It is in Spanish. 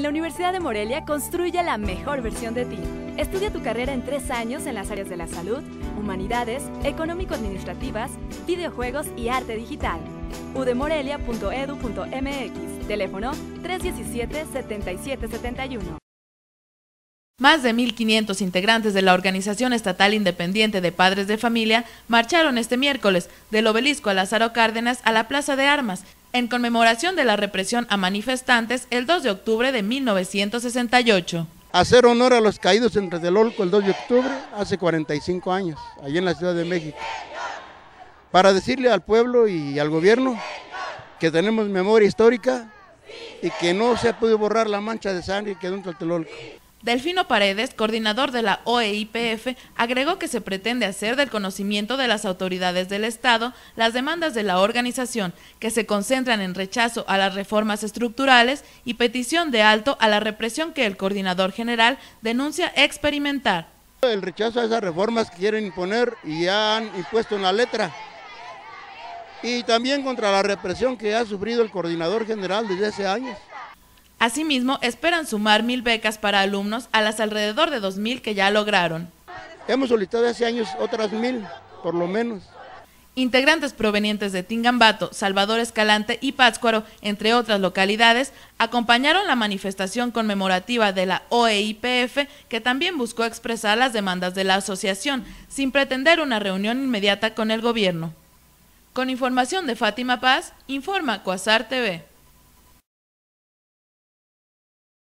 La Universidad de Morelia construye la mejor versión de ti. Estudia tu carrera en tres años en las áreas de la salud, humanidades, económico-administrativas, videojuegos y arte digital. udemorelia.edu.mx, teléfono 317-7771. Más de 1.500 integrantes de la Organización Estatal Independiente de Padres de Familia marcharon este miércoles del obelisco a Lázaro Cárdenas a la Plaza de Armas en conmemoración de la represión a manifestantes el 2 de octubre de 1968. Hacer honor a los caídos en Tlatelolco el 2 de octubre hace 45 años, allí en la Ciudad de México, para decirle al pueblo y al gobierno que tenemos memoria histórica y que no se ha podido borrar la mancha de sangre que quedó en Tlatelolco. Delfino Paredes, coordinador de la OEIPF, agregó que se pretende hacer del conocimiento de las autoridades del Estado las demandas de la organización, que se concentran en rechazo a las reformas estructurales y petición de alto a la represión que el coordinador general denuncia experimentar. El rechazo a esas reformas que quieren imponer y ya han impuesto en la letra. Y también contra la represión que ha sufrido el coordinador general desde hace años. Asimismo, esperan sumar mil becas para alumnos a las alrededor de mil que ya lograron. Hemos solicitado hace años otras mil, por lo menos. Integrantes provenientes de Tingambato, Salvador Escalante y Pátzcuaro, entre otras localidades, acompañaron la manifestación conmemorativa de la OEIPF, que también buscó expresar las demandas de la asociación, sin pretender una reunión inmediata con el gobierno. Con información de Fátima Paz, informa Coazar TV.